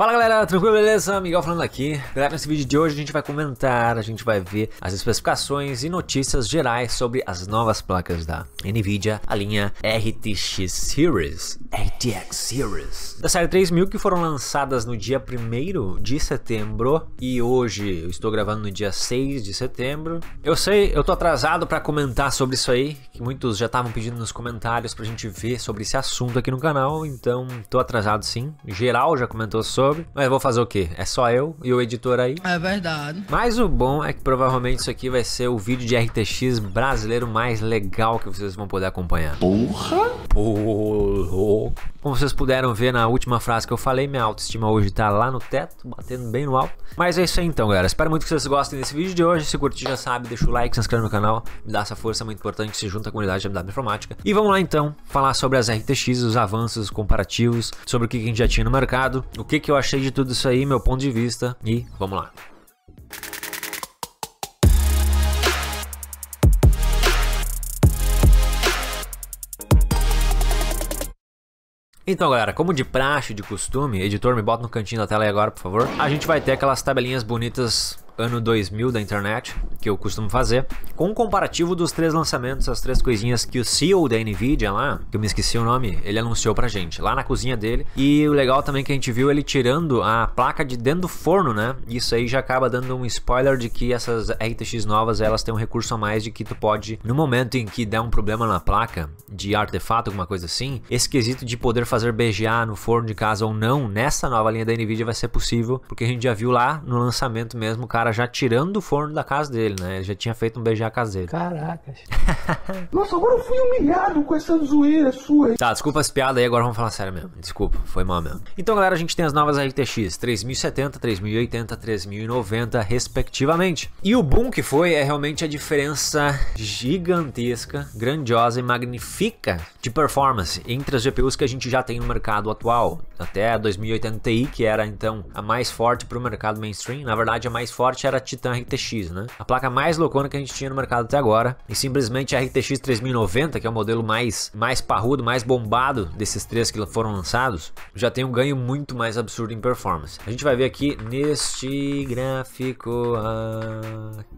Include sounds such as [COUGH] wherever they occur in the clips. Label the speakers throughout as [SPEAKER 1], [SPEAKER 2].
[SPEAKER 1] Fala galera, tranquilo, beleza? Miguel falando aqui. Galera, nesse vídeo de hoje a gente vai comentar, a gente vai ver as especificações e notícias gerais sobre as novas placas da Nvidia, a linha RTX Series, RTX Series, da série 3000 que foram lançadas no dia 1 de setembro e hoje eu estou gravando no dia 6 de setembro. Eu sei, eu tô atrasado para comentar sobre isso aí, que muitos já estavam pedindo nos comentários pra gente ver sobre esse assunto aqui no canal, então tô atrasado sim. Geral já comentou sobre sobre. Mas vou fazer o quê? É só eu e o editor aí. É verdade. Mas o bom é que provavelmente isso aqui vai ser o vídeo de RTX brasileiro mais legal que vocês vão poder acompanhar. Porra! Porra! Como vocês puderam ver na última frase que eu falei, minha autoestima hoje tá lá no teto, batendo bem no alto. Mas é isso aí então, galera. Espero muito que vocês gostem desse vídeo de hoje. Se curtir, já sabe, deixa o like, se inscreve no canal, me dá essa força é muito importante, se junta à comunidade de MW Informática. E vamos lá então falar sobre as RTX, os avanços comparativos, sobre o que a gente já tinha no mercado, o que, que eu achei de tudo isso aí, meu ponto de vista e vamos lá. Então, galera, como de praxe, de costume, editor, me bota no cantinho da tela aí agora, por favor. A gente vai ter aquelas tabelinhas bonitas ano 2000 da internet, que eu costumo fazer, com um comparativo dos três lançamentos, as três coisinhas que o CEO da Nvidia lá, que eu me esqueci o nome, ele anunciou pra gente, lá na cozinha dele. E o legal também que a gente viu ele tirando a placa de dentro do forno, né? Isso aí já acaba dando um spoiler de que essas RTX novas, elas têm um recurso a mais de que tu pode, no momento em que der um problema na placa, de artefato, alguma coisa assim, esse quesito de poder fazer BGA no forno de casa ou não, nessa nova linha da Nvidia vai ser possível, porque a gente já viu lá no lançamento mesmo o cara cara já tirando o forno da casa dele, né? Ele já tinha feito um BGA caseiro. Caracas. [LAUGHS] Nossa, agora eu fui humilhado com essa zoeira sua. Tá, desculpa as piadas aí, agora vamos falar sério mesmo. Desculpa, foi mal mesmo. Então, galera, a gente tem as novas RTX 3070, 3080, 3090, respectivamente. E o boom que foi é realmente a diferença gigantesca, grandiosa e magnífica de performance entre as GPUs que a gente já tem no mercado atual. Até a 2080 Ti, que era então a mais forte para o mercado mainstream, na verdade a mais forte era a Titan RTX, né? A placa mais loucona que a gente tinha no mercado até agora. E simplesmente a RTX 3090, que é o modelo mais, mais parrudo, mais bombado desses três que foram lançados, já tem um ganho muito mais absurdo em performance. A gente vai ver aqui neste gráfico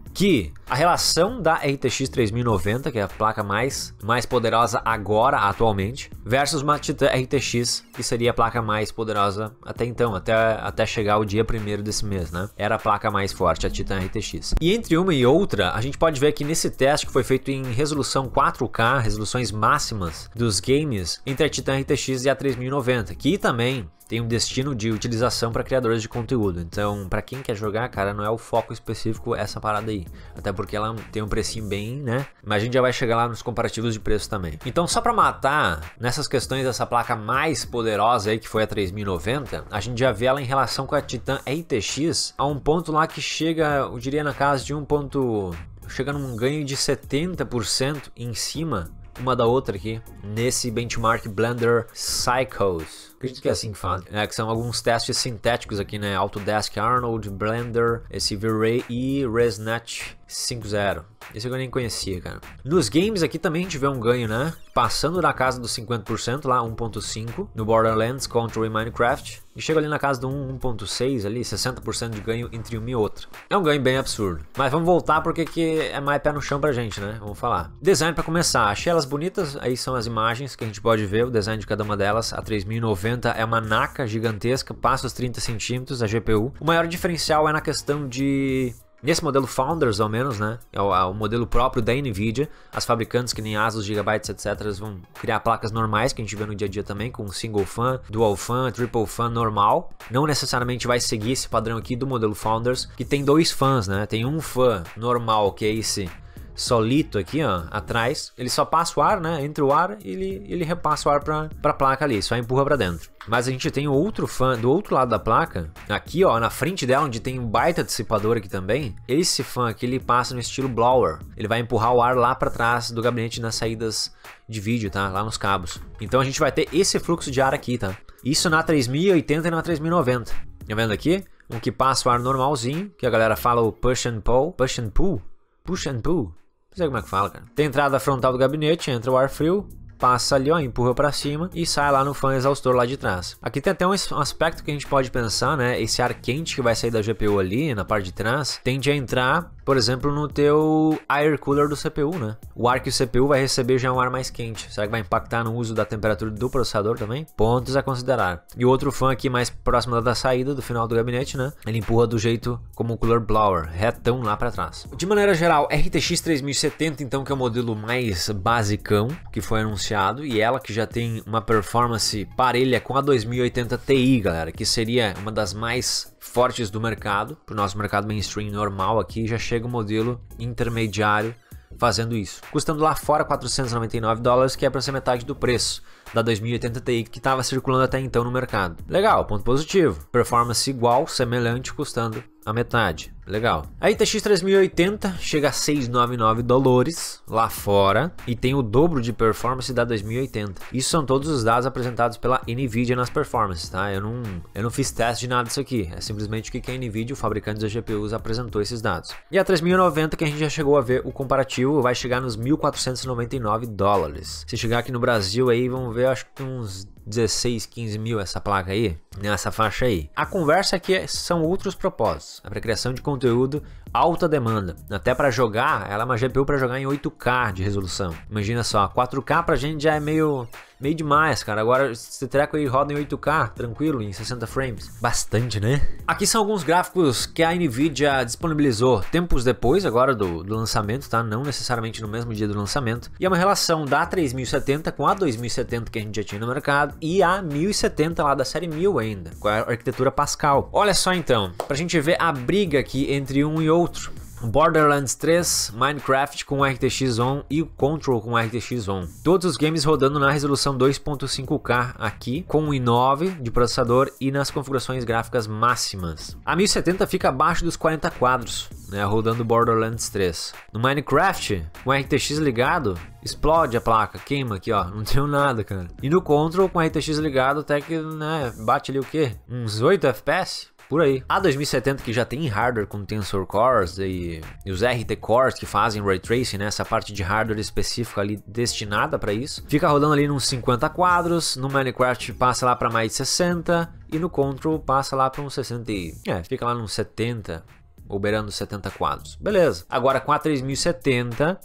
[SPEAKER 1] aqui a relação da RTX 3090, que é a placa mais, mais poderosa agora, atualmente, versus uma Titan RTX, que seria a placa mais poderosa até então, até, até chegar o dia primeiro desse mês, né? Era a placa mais forte parte a Titan RTX. E entre uma e outra, a gente pode ver que nesse teste que foi feito em resolução 4K, resoluções máximas dos games, entre a Titan RTX e a 3090, que também tem um destino de utilização para criadores de conteúdo. Então, para quem quer jogar, cara, não é o foco específico essa parada aí. Até porque ela tem um precinho bem, né? Mas a gente já vai chegar lá nos comparativos de preço também. Então, só para matar nessas questões dessa placa mais poderosa aí, que foi a 3090, a gente já vê ela em relação com a Titan RTX a um ponto lá que chega, eu diria, na casa de um ponto chega num ganho de 70% em cima uma da outra aqui, nesse benchmark Blender Cycles. Acredito que é assim que fala, né? Que são alguns testes sintéticos aqui, né? Autodesk Arnold, Blender, esse V-Ray e ResNet 5.0. Esse eu nem conhecia, cara. Nos games aqui também tivemos um ganho, né? Passando da casa dos 50%, lá 1.5, no Borderlands, Control e Minecraft. E chega ali na casa do 1.6, ali 60% de ganho entre uma e outra. É um ganho bem absurdo. Mas vamos voltar porque que é mais pé no chão pra gente, né? Vamos falar. Design para começar. Achei elas bonitas, aí são as imagens que a gente pode ver, o design de cada uma delas. A 3090 é uma naca gigantesca, passa os 30 centímetros a GPU. O maior diferencial é na questão de Nesse modelo Founders, ao menos, né, é o, é o, modelo próprio da NVIDIA, as fabricantes que nem Asus, Gigabytes, etc, vão criar placas normais, que a gente vê no dia a dia também, com single fan, dual fan, triple fan normal. Não necessariamente vai seguir esse padrão aqui do modelo Founders, que tem dois fãs, né, tem um fã normal, que é esse solito aqui, ó, atrás, ele só passa o ar, né? Entre o ar, ele, ele repassa o ar para a placa ali, só empurra para dentro. Mas a gente tem outro fã do outro lado da placa, aqui, ó, na frente dela, onde tem um baita dissipador aqui também. Esse fã aqui ele passa no estilo blower. Ele vai empurrar o ar lá para trás do gabinete nas saídas de vídeo, tá? Lá nos cabos. Então a gente vai ter esse fluxo de ar aqui, tá? Isso na 3080 e na 3090. Tá vendo aqui? Um que passa o ar normalzinho, que a galera fala o push and pull, push and pull, push and pull, não sei como é que fala, cara. Tem entrada frontal do gabinete, entra o ar frio, passa ali, ó, empurra para cima e sai lá no fã exaustor lá de trás. Aqui tem até um aspecto que a gente pode pensar, né? Esse ar quente que vai sair da GPU ali, na parte de trás, tende a entrar por exemplo, no teu air cooler do CPU, né? O ar que o CPU vai receber já é um ar mais quente. Será que vai impactar no uso da temperatura do processador também? Pontos a considerar. E outro fã aqui mais próximo da saída do final do gabinete, né? Ele empurra do jeito como o cooler blower, retão lá para trás. De maneira geral, RTX 3070 então que é o modelo mais basicão que foi anunciado e ela que já tem uma performance parelha com a 2080 Ti, galera, que seria uma das mais fortes do mercado, para o nosso mercado mainstream normal aqui, já chega o um modelo intermediário fazendo isso, custando lá fora 499 dólares, que é para ser metade do preço da 2080 Ti que estava circulando até então no mercado. Legal, ponto positivo. Performance igual, semelhante, custando a metade. Legal. A ITX 3080 chega a 699 dólares lá fora e tem o dobro de performance da 2080. Isso são todos os dados apresentados pela Nvidia nas performances, tá? Eu não, eu não fiz teste de nada disso aqui. É simplesmente o que a Nvidia, o fabricante das GPUs, apresentou esses dados. E a 3090, que a gente já chegou a ver o comparativo, vai chegar nos 1.499 dólares. Se chegar aqui no Brasil aí, vamos ver, acho que uns 16, 15 mil essa placa aí, nessa né? faixa aí. A conversa aqui é, são outros propósitos. É a criação de conteúdo alta demanda. Até para jogar, ela é uma GPU para jogar em 8K de resolução. Imagina só, 4K pra gente já é meio meio demais, cara. Agora esse treco aí roda em 8K, tranquilo, em 60 frames. Bastante, né? Aqui são alguns gráficos que a Nvidia disponibilizou tempos depois, agora do, do lançamento, tá? Não necessariamente no mesmo dia do lançamento. E é uma relação da 3070 com a 2070 que a gente já tinha no mercado e a 1070 lá da série 1000 ainda, com a arquitetura Pascal. Olha só então, pra gente ver a briga aqui entre um e outro. Borderlands 3, Minecraft com RTX On e o Control com RTX On. Todos os games rodando na resolução 2.5K aqui, com o i9 de processador e nas configurações gráficas máximas. A 1070 fica abaixo dos 40 quadros, né, rodando Borderlands 3. No Minecraft, com RTX ligado, explode a placa, queima aqui, ó, [LAUGHS] não tem nada, cara. E no Control, com RTX ligado, até que, né, bate ali o quê? Uns 8 FPS? Por aí. A 2070 que já tem hardware com Tensor Cores e, e os RT Cores que fazem Ray Tracing, né? Essa parte de hardware específica ali destinada para isso. Fica rodando ali nos 50 quadros, no Minecraft passa lá para mais de 60 e no Control passa lá para uns 60 e... É, fica lá nos 70 ou beirando 70 quadros. Beleza. Agora com a 3070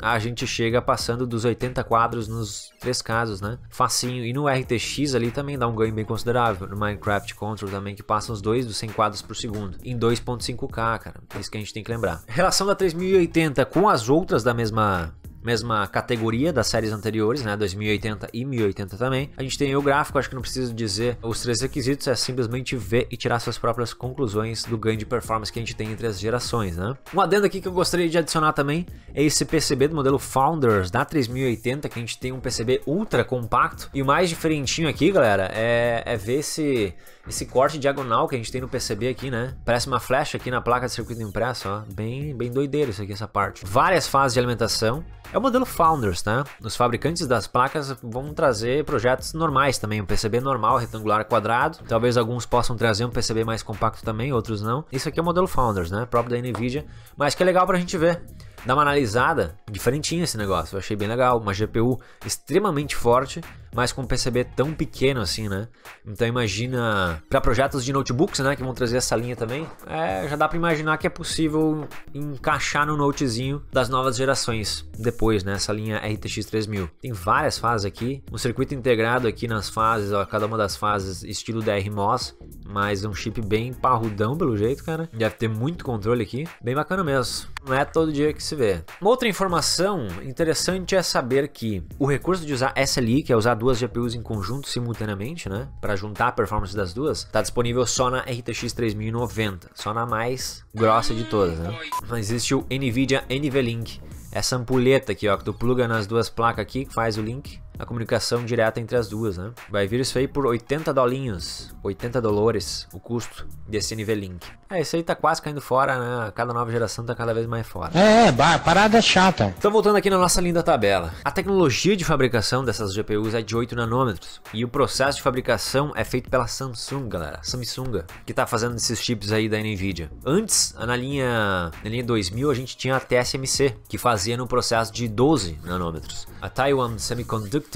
[SPEAKER 1] a gente chega passando dos 80 quadros nos três casos, né? Facinho. E no RTX ali também dá um ganho bem considerável. No Minecraft Control também, que passa os dois dos 100 quadros por segundo. Em 2.5K, cara. É isso que a gente tem que lembrar. Relação da 3080 com as outras da mesma mesma categoria das séries anteriores, né? 2080 e 1080 também. A gente tem o gráfico, acho que não preciso dizer os três requisitos, é simplesmente ver e tirar suas próprias conclusões do ganho de performance que a gente tem entre as gerações, né? Um adendo aqui que eu gostaria de adicionar também é esse PCB do modelo Founders da 3080, que a gente tem um PCB ultra compacto. E o mais diferentinho aqui, galera, é, é ver se esse corte diagonal que a gente tem no PCB aqui, né? Parece uma flecha aqui na placa de circuito impresso, ó. Bem, bem doideiro isso aqui, essa parte. Várias fases de alimentação. É o modelo Founders, tá? Os fabricantes das placas vão trazer projetos normais também, um PCB normal, retangular, quadrado. Talvez alguns possam trazer um PCB mais compacto também, outros não. Isso aqui é o modelo Founders, né? Próprio da Nvidia, mas que é legal pra gente ver dá uma analisada diferentinha esse negócio. Eu achei bem legal. Uma GPU extremamente forte, mas com um PCB tão pequeno assim, né? Então imagina para projetos de notebooks, né, que vão trazer essa linha também, é, já dá para imaginar que é possível encaixar no notezinho das novas gerações depois, né? Essa linha RTX 3000. Tem várias fases aqui, um circuito integrado aqui nas fases, ó, cada uma das fases estilo DRMOS, mas um chip bem parrudão pelo jeito, cara. Deve ter muito controle aqui, bem bacana mesmo. Não é todo dia que se vê. Uma outra informação interessante é saber que o recurso de usar SLI, que é usar duas GPUs em conjunto simultaneamente, né? Para juntar a performance das duas, tá disponível só na RTX 3090, só na mais grossa de todas, né? Mas existe o NVIDIA NVLink, essa ampulheta aqui, ó, que tu pluga nas duas placas aqui, faz o link a comunicação direta entre as duas, né? Vai vir isso aí por 80 dolinhos, 80 dólares o custo desse link. É, isso aí tá quase caindo fora, né? Cada nova geração tá cada vez mais fora. É, é parada é chata. Então voltando aqui na nossa linda tabela. A tecnologia de fabricação dessas GPUs é de 8 nanômetros e o processo de fabricação é feito pela Samsung, galera. Samsung, que tá fazendo esses chips aí da Nvidia. Antes, na linha, na linha 2000, a gente tinha a TSMC, que fazia no processo de 12 nanômetros. A Taiwan Semiconductor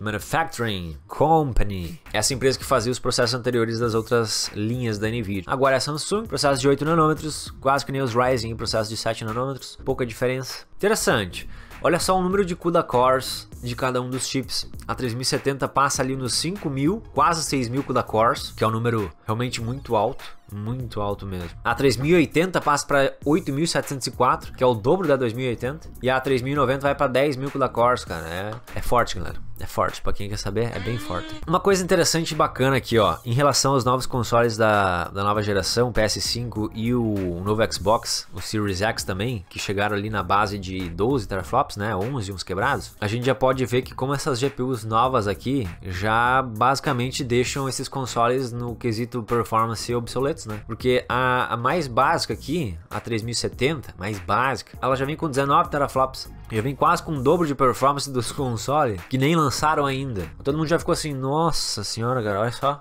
[SPEAKER 1] Manufacturing Company. Essa empresa que fazia os processos anteriores das outras linhas da NVIDIA. Agora é Samsung, processo de 8 nanômetros, quase que nem os Ryzen, processo de 7 nanômetros, pouca diferença. Interessante. Olha só o número de CUDA cores de cada um dos chips. A 3070 passa ali nos 5 mil, quase 6 mil CUDA cores, que é um número realmente muito alto, muito alto mesmo. A 3080 passa para 8704, que é o dobro da 2080, e a 3090 vai para 10 mil CUDA cores, cara. É, é forte, galera. É forte, pra quem quer saber, é bem forte. Uma coisa interessante e bacana aqui, ó, em relação aos novos consoles da, da nova geração, o PS5 e o novo Xbox, o Series X também, que chegaram ali na base de 12 teraflops, né, 11 uns quebrados, a gente já pode ver que como essas GPUs novas aqui já basicamente deixam esses consoles no quesito performance obsoletos, né, porque a, a mais básica aqui, a 3070, mais básica, ela já vem com 19 teraflops, já vem quase com o dobro de performance dos consoles que nem lançaram lançaram ainda. Todo mundo já ficou assim, nossa senhora, cara, olha só.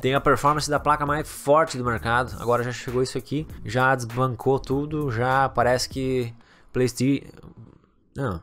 [SPEAKER 1] Tem a performance da placa mais forte do mercado. Agora já chegou isso aqui, já desbancou tudo, já parece que PlayStation. Não.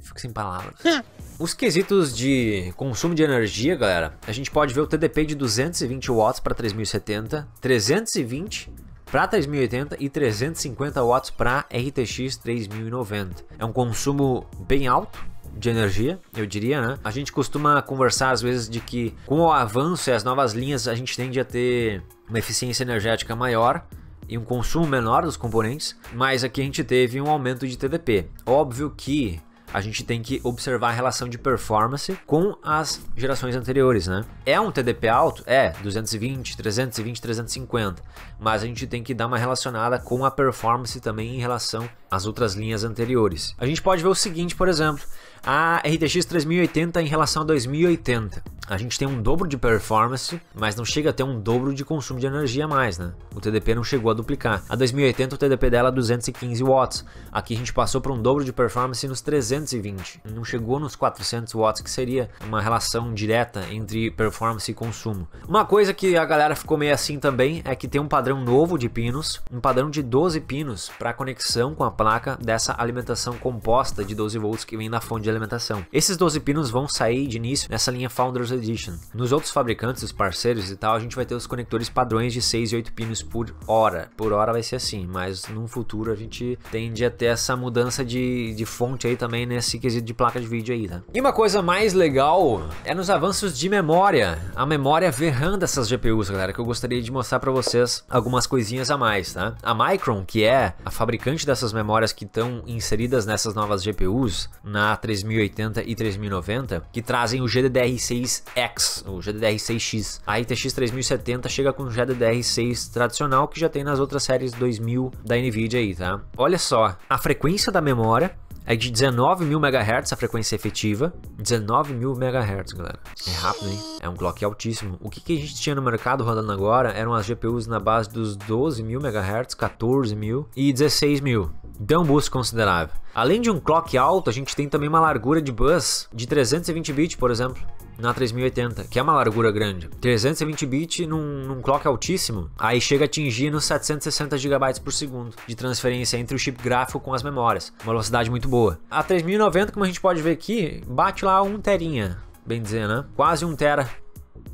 [SPEAKER 1] Fico sem palavras. Hum. Os quesitos de consumo de energia, galera, a gente pode ver o TDP de 220 watts para 3070, 320 para 3080 e 350 watts para RTX 3090. É um consumo bem alto, de energia, eu diria, né? A gente costuma conversar às vezes de que com o avanço e as novas linhas a gente tende a ter uma eficiência energética maior e um consumo menor dos componentes, mas aqui a gente teve um aumento de TDP. Óbvio que a gente tem que observar a relação de performance com as gerações anteriores, né? É um TDP alto? É, 220, 320, 350, mas a gente tem que dar uma relacionada com a performance também em relação às outras linhas anteriores. A gente pode ver o seguinte, por exemplo, a RTX 3080 em relação a 2080 a gente tem um dobro de performance, mas não chega a ter um dobro de consumo de energia a mais, né? O TDP não chegou a duplicar. A 2080 o TDP dela é 215 watts. Aqui a gente passou para um dobro de performance nos 320. Não chegou nos 400 watts, que seria uma relação direta entre performance e consumo. Uma coisa que a galera ficou meio assim também é que tem um padrão novo de pinos, um padrão de 12 pinos para conexão com a placa dessa alimentação composta de 12 volts que vem da fonte de alimentação. Esses 12 pinos vão sair de início nessa linha Founders Edition. Nos outros fabricantes, os parceiros e tal, a gente vai ter os conectores padrões de 6 e 8 pinos por hora. Por hora vai ser assim, mas no futuro a gente tende a ter essa mudança de, de fonte aí também nesse quesito de placa de vídeo aí, tá? E uma coisa mais legal é nos avanços de memória. A memória VRAM essas GPUs, galera, que eu gostaria de mostrar para vocês algumas coisinhas a mais, tá? A Micron, que é a fabricante dessas memórias que estão inseridas nessas novas GPUs, na 3080 e 3090, que trazem o GDDR6 X, o GDDR6X. A ITX 3070 chega com o GDDR6 tradicional que já tem nas outras séries 2000 da Nvidia aí, tá? Olha só, a frequência da memória é de 19.000 MHz a frequência efetiva. 19.000 MHz, galera. É rápido, hein? É um clock altíssimo. O que, que, a gente tinha no mercado rodando agora eram as GPUs na base dos 12.000 MHz, 14.000 e 16.000. Dão um boost considerável. Além de um clock alto, a gente tem também uma largura de bus de 320 bits, por exemplo, na 3080, que é uma largura grande. 320 bits num, num clock altíssimo, aí chega a atingir nos 760 GB por segundo de transferência entre o chip gráfico com as memórias. Uma velocidade muito boa. A 3090, como a gente pode ver aqui, bate lá um terinha, bem dizer, né? Quase um tera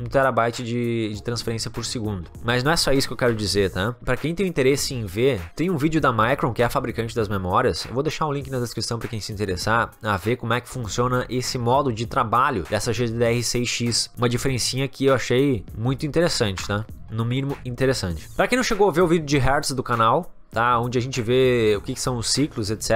[SPEAKER 1] 1 terabyte de, de transferência por segundo. Mas não é só isso que eu quero dizer, tá? Para quem tem interesse em ver, tem um vídeo da Micron, que é a fabricante das memórias. Eu vou deixar um link na descrição para quem se interessar a ver como é que funciona esse modo de trabalho dessa GDDR6X. Uma diferencinha que eu achei muito interessante, tá? No mínimo interessante. Para quem não chegou a ver o vídeo de Hertz do canal, tá? Onde a gente vê o que, que são os ciclos, etc.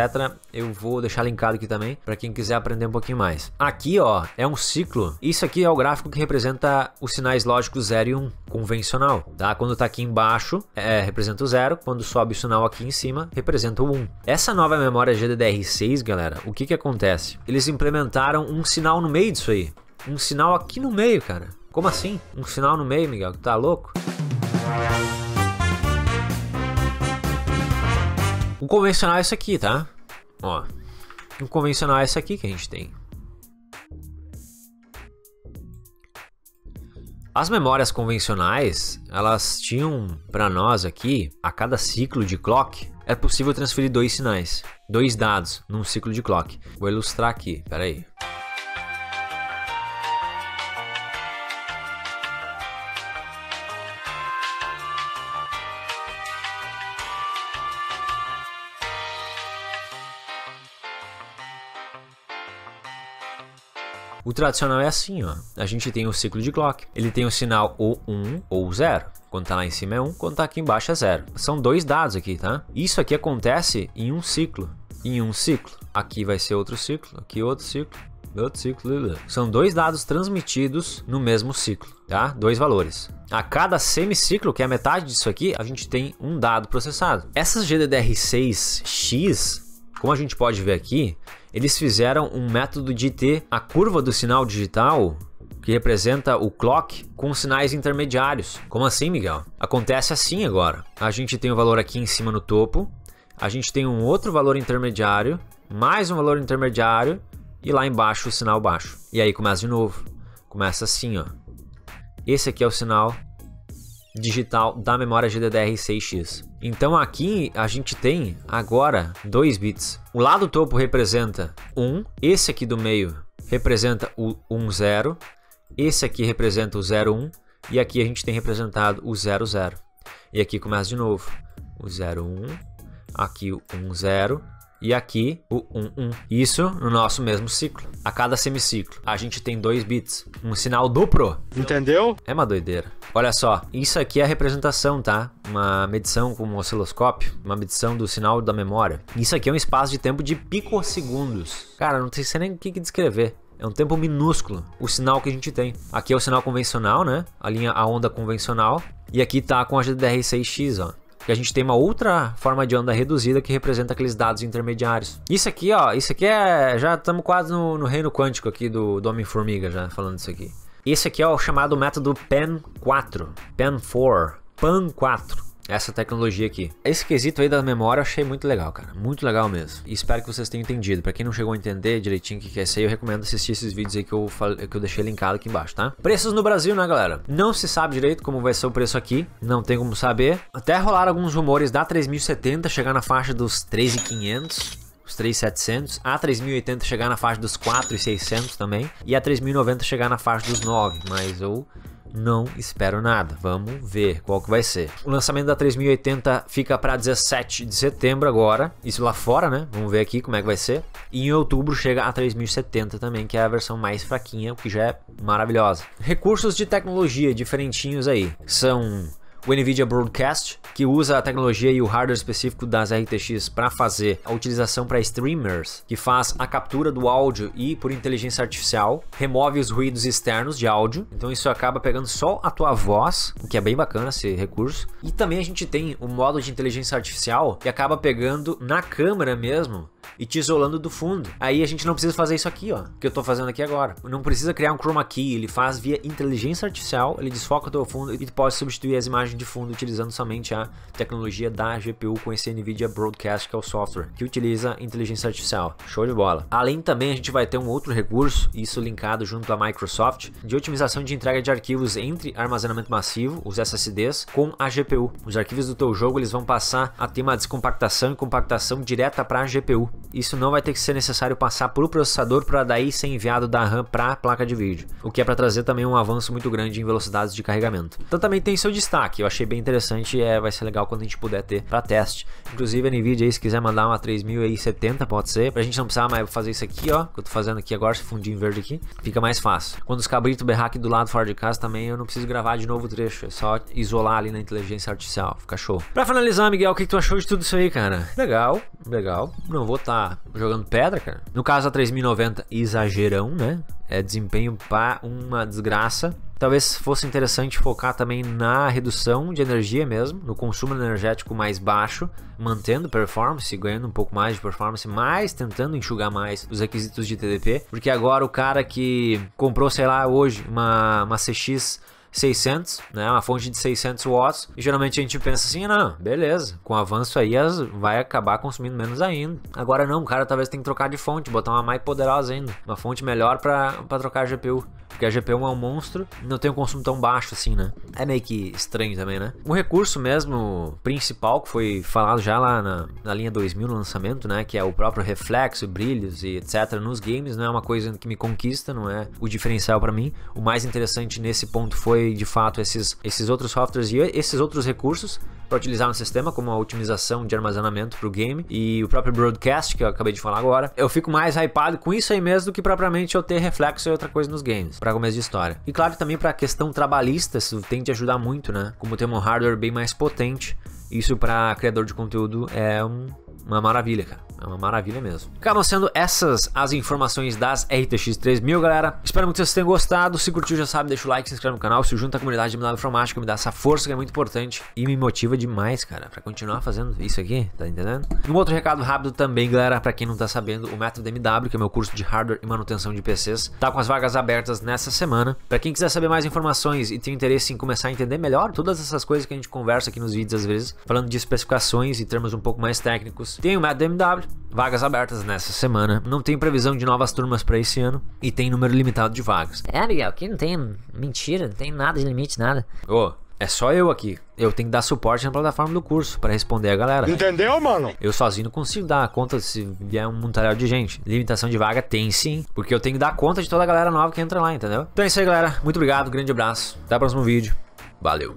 [SPEAKER 1] Eu vou deixar linkado aqui também para quem quiser aprender um pouquinho mais. Aqui, ó, é um ciclo. Isso aqui é o gráfico que representa os sinais lógicos 0 e 1 um, convencional, tá? Quando tá aqui embaixo, é, representa o 0, quando sobe o sinal aqui em cima, representa o 1. Um. Essa nova memória GDDR6, galera, o que que acontece? Eles implementaram um sinal no meio disso aí. Um sinal aqui no meio, cara. Como assim? Um sinal no meio, Miguel? Tá louco? O convencional é isso aqui, tá? Ó. O convencional é isso aqui que a gente tem. As memórias convencionais, elas tinham para nós aqui, a cada ciclo de clock, é possível transferir dois sinais, dois dados num ciclo de clock. Vou ilustrar aqui, peraí. aí. O tradicional é assim, ó. A gente tem o ciclo de clock. Ele tem o sinal ou 1 ou 0. Quando tá lá em cima é 1, quando tá aqui embaixo é 0. São dois dados aqui, tá? Isso aqui acontece em um ciclo. Em um ciclo. Aqui vai ser outro ciclo, aqui outro ciclo, outro ciclo. São dois dados transmitidos no mesmo ciclo, tá? Dois valores. A cada semiciclo, que é a metade disso aqui, a gente tem um dado processado. Essas GDDR6X, como a gente pode ver aqui, eles fizeram um método de ter a curva do sinal digital que representa o clock com sinais intermediários. Como assim, Miguel? Acontece assim agora. A gente tem o um valor aqui em cima no topo, a gente tem um outro valor intermediário, mais um valor intermediário e lá embaixo o sinal baixo. E aí começa de novo. Começa assim, ó. Esse aqui é o sinal digital da memória GDDR6X. Então aqui a gente tem agora dois bits. O lado topo representa 1, um, esse aqui do meio representa o 10, um esse aqui representa o 01 um, e aqui a gente tem representado o 00. E aqui começa de novo o 01, aqui o 10 e aqui o 1, 1. Isso no nosso mesmo ciclo. A cada semiciclo, a gente tem dois bits. Um sinal duplo. Entendeu? É uma doideira. Olha só, isso aqui é a representação, tá? Uma medição com um osciloscópio, uma medição do sinal da memória. Isso aqui é um espaço de tempo de picosegundos. Cara, não sei nem o que descrever. É um tempo minúsculo o sinal que a gente tem. Aqui é o sinal convencional, né? A linha a onda convencional. E aqui tá com a gdr 6 x ó. E a gente tem uma outra forma de onda reduzida que representa aqueles dados intermediários. Isso aqui, ó, isso aqui é. Já estamos quase no, no, reino quântico aqui do, do Homem-Formiga, já falando isso aqui. Esse aqui é o chamado método PAN4, PAN4, PAN4, essa tecnologia aqui. Esse quesito aí da memória eu achei muito legal, cara. Muito legal mesmo. E espero que vocês tenham entendido. Para quem não chegou a entender direitinho o que é isso aí, eu recomendo assistir esses vídeos aí que eu, falei, que eu deixei linkado aqui embaixo, tá? Preços no Brasil, né, galera? Não se sabe direito como vai ser o preço aqui. Não tem como saber. Até rolaram alguns rumores da 3070 chegar na faixa dos 3,500 os 3700, a 3080 chegar na faixa dos 4600 também e a 3090 chegar na faixa dos 9, mas eu não espero nada. Vamos ver qual que vai ser. O lançamento da 3080 fica para 17 de setembro agora. Isso lá fora, né? Vamos ver aqui como é que vai ser. E em outubro chega a 3070 também, que é a versão mais fraquinha, o que já é maravilhosa. Recursos de tecnologia diferentinhos aí. São o NVIDIA Broadcast, que usa a tecnologia e o hardware específico das RTX para fazer a utilização para streamers, que faz a captura do áudio e por inteligência artificial remove os ruídos externos de áudio. Então isso acaba pegando só a tua voz, o que é bem bacana esse recurso. E também a gente tem o modo de inteligência artificial que acaba pegando na câmera mesmo e te isolando do fundo. Aí a gente não precisa fazer isso aqui, ó, que eu tô fazendo aqui agora. Não precisa criar um chroma key, ele faz via inteligência artificial, ele desfoca o teu fundo e tu pode substituir as imagens de fundo utilizando somente a tecnologia da GPU com esse NVIDIA Broadcast, que é o software, que utiliza inteligência artificial. Show de bola. Além também a gente vai ter um outro recurso, isso linkado junto à Microsoft, de otimização de entrega de arquivos entre armazenamento massivo, os SSDs, com a GPU. Os arquivos do teu jogo, eles vão passar a ter uma descompactação e compactação direta para a GPU isso não vai ter que ser necessário passar para o processador para daí ser enviado da RAM para a placa de vídeo, o que é para trazer também um avanço muito grande em velocidades de carregamento. Então também tem seu destaque, eu achei bem interessante, é, vai ser legal quando a gente puder ter para teste. Inclusive a Nvidia aí, se quiser mandar uma 3070 pode ser, para a gente não precisar mais fazer isso aqui, ó, que eu tô fazendo aqui agora, esse fundinho verde aqui, fica mais fácil. Quando os cabritos berrar aqui do lado fora de casa também, eu não preciso gravar de novo o trecho, é só isolar ali na inteligência artificial, fica show. Para finalizar, Miguel, o que, que tu achou de tudo isso aí, cara? Legal, legal, não vou tá jogando pedra, cara. No caso, a 3090, exagerão, né? É desempenho para uma desgraça. Talvez fosse interessante focar também na redução de energia mesmo, no consumo energético mais baixo, mantendo performance, ganhando um pouco mais de performance, mas tentando enxugar mais os requisitos de TDP, porque agora o cara que comprou, sei lá, hoje uma, uma CX 600, né? Uma fonte de 600 watts. E geralmente a gente pensa assim, não, beleza, com o avanço aí as, vai acabar consumindo menos ainda. Agora não, o cara talvez tenha que trocar de fonte, botar uma mais poderosa ainda, uma fonte melhor para trocar GPU. Porque a GPU é um monstro e não tem um consumo tão baixo assim, né? É meio que estranho também, né? Um recurso mesmo principal que foi falado já lá na, na linha 2000 no lançamento, né? Que é o próprio reflexo, brilhos e etc. nos games, não né? é uma coisa que me conquista, não é o diferencial para mim. O mais interessante nesse ponto foi, de fato, esses, esses outros softwares e esses outros recursos para utilizar no sistema, como a otimização de armazenamento para o game e o próprio broadcast que eu acabei de falar agora. Eu fico mais hypado com isso aí mesmo do que propriamente eu ter reflexo e outra coisa nos games para começo de história. E claro, também para a questão trabalhista, isso tem de ajudar muito, né? Como ter um hardware bem mais potente, isso para criador de conteúdo é um uma maravilha, cara. É uma maravilha mesmo. Ficaram sendo essas as informações das RTX 3000, galera. Espero muito que vocês tenham gostado. Se curtiu, já sabe, deixa o like, se inscreve no canal. Se junta à comunidade de MW Informática, me dá essa força que é muito importante e me motiva demais, cara, pra continuar fazendo isso aqui, tá entendendo? E um outro recado rápido também, galera, pra quem não tá sabendo, o Método MW, que é meu curso de hardware e manutenção de PCs, tá com as vagas abertas nessa semana. Pra quem quiser saber mais informações e tem interesse em começar a entender melhor todas essas coisas que a gente conversa aqui nos vídeos às vezes, falando de especificações e termos um pouco mais técnicos, tem o método MW, vagas abertas nessa semana. Não tem previsão de novas turmas para esse ano e tem número limitado de vagas. É, Miguel, aqui não tem mentira, não tem nada de limite, nada. Ô, é só eu aqui. Eu tenho que dar suporte na plataforma do curso para responder a galera. Entendeu, mano? Eu sozinho não consigo dar conta se vier um montaral de gente. Limitação de vaga tem sim, porque eu tenho que dar conta de toda a galera nova que entra lá, entendeu? Então é isso aí, galera. Muito obrigado, grande abraço. Até o próximo vídeo. Valeu.